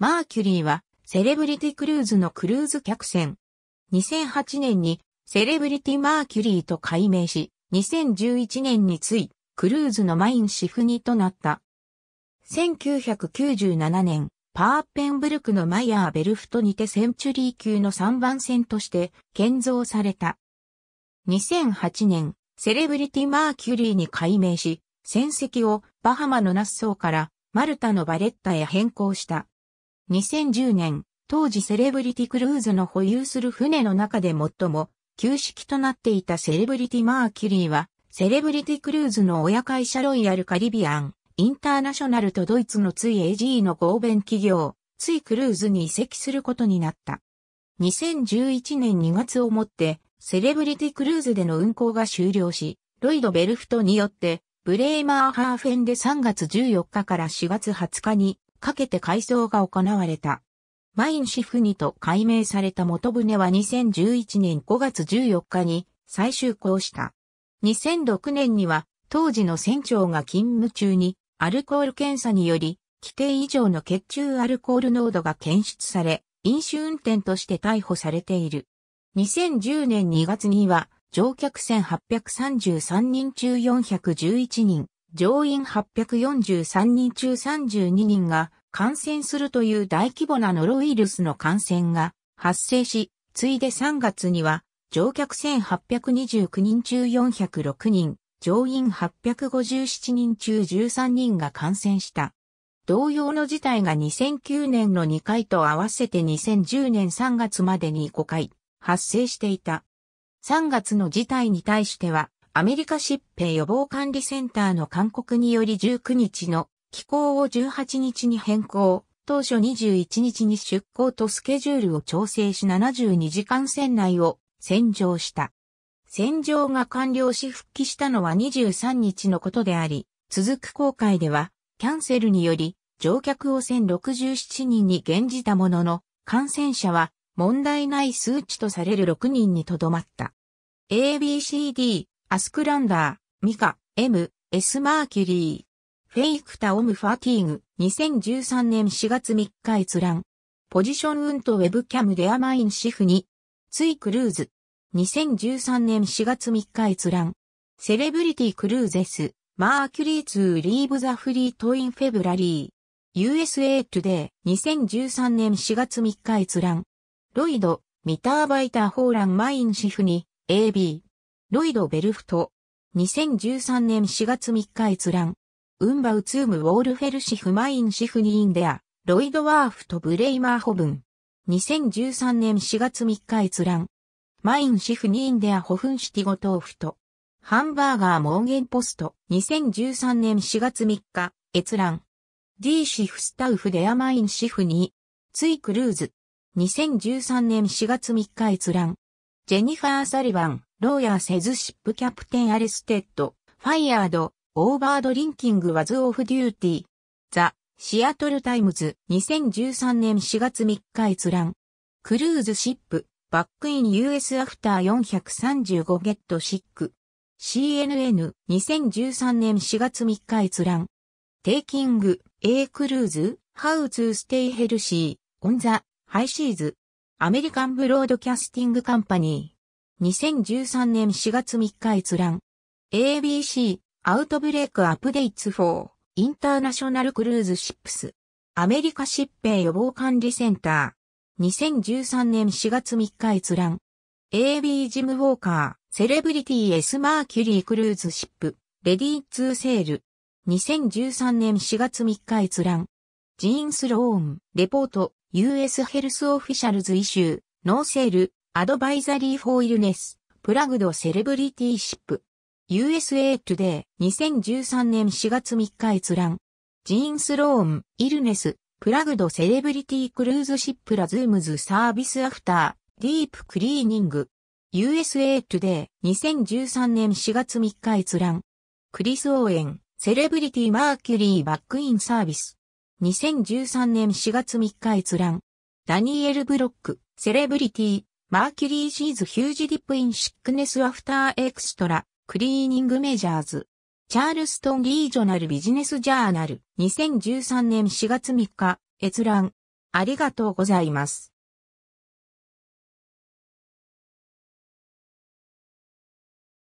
マーキュリーはセレブリティクルーズのクルーズ客船。2008年にセレブリティマーキュリーと改名し、2011年についクルーズのマインシフニとなった。1997年、パーペンブルクのマイヤーベルフトにてセンチュリー級の3番線として建造された。2008年、セレブリティマーキュリーに改名し、戦績をバハマのナッソーからマルタのバレッタへ変更した。2010年、当時セレブリティクルーズの保有する船の中で最も旧式となっていたセレブリティマーキュリーは、セレブリティクルーズの親会社ロイヤルカリビアン、インターナショナルとドイツのツイ AG の合弁企業、ついクルーズに移籍することになった。2011年2月をもって、セレブリティクルーズでの運航が終了し、ロイド・ベルフトによって、ブレーマーハーフェンで3月14日から4月20日にかけて改装が行われた。マインシフニと改名された元船は2011年5月14日に再就航した。2006年には当時の船長が勤務中にアルコール検査により規定以上の血中アルコール濃度が検出され、飲酒運転として逮捕されている。2010年2月には乗客1833人中411人、乗員843人中32人が感染するという大規模なノロウイルスの感染が発生し、ついで3月には乗客1829人中406人、乗員857人中13人が感染した。同様の事態が2009年の2回と合わせて2010年3月までに5回発生していた。3月の事態に対してはアメリカ疾病予防管理センターの勧告により19日の寄港を18日に変更、当初21日に出港とスケジュールを調整し72時間船内を洗浄した。洗浄が完了し復帰したのは23日のことであり、続く航海では、キャンセルにより、乗客を1067人に減じたものの、感染者は問題ない数値とされる6人にとどまった。ABCD アスクランダー、ミカ、M、S マーキュリー。フェイクタオムファティーグ、2013年4月3日閲覧。ポジションウントウェブキャムデアマインシフニ、ついクルーズ。2013年4月3日閲覧。セレブリティクルーゼス、マーキュリーツーリーブザフリートインフェブラリー。USA Today 2013年4月3日閲覧。ロイド、ミターバイターホーランマインシフニ。AB。ロイド・ベルフト。2013年4月3日閲覧。ウンバウツームウォールフェルシフマインシフニーンデア、ロイドワーフとブレイマーホブン。2013年4月3日閲覧。マインシフニーンデアホフンシティゴトーフト。ハンバーガーモーゲンポスト。2013年4月3日閲覧。ディー・シフスタウフデアマインシフニー。ツイクルーズ。2013年4月3日閲覧。ジェニファー・サリバン。ローヤーセズシップキャプテンアレステッド、ファイヤード、オーバードリンキングワズオフデューティー、ザ・シアトルタイムズ2013年4月3日閲覧。クルーズシップ、バックイン US アフター435ゲットシック。CNN 2013年4月3日閲覧。テイキング、A クルーズ、ハウツーステイヘルシー、オンザ、ハイシーズ。アメリカンブロードキャスティングカンパニー。2013年4月3日閲覧。ABC アウトブレイクアップデイツ4インターナショナルクルーズシップスアメリカ疾病予防管理センター2013年4月3日閲覧 AB ジムウォーカーセレブリティ S マーキュリークルーズシップレディーツーセール2013年4月3日閲覧ジーンスローンレポート US ヘルスオフィシャルズイシューノーセールアドバイザリー・フォー・イルネス、プラグド・セレブリティシップ。USA Today 2013年4月3日閲覧。ジーンスローン、イルネス、プラグドセレブリティクルーズシップラズームズサービスアフター、ディープクリーニング。USA Today 2013年4月3日閲覧。クリス・オーエン、セレブリティマーキュリーバックインサービス。2013年4月3日閲覧。ダニエル・ブロック、セレブリティ、マーキュリーシーズヒュージディップインシックネスアフターエクストラ、クリーニングメジャーズ。チャールストンリージョナルビジネスジャーナル2013年4月3日閲覧ありがとうございます。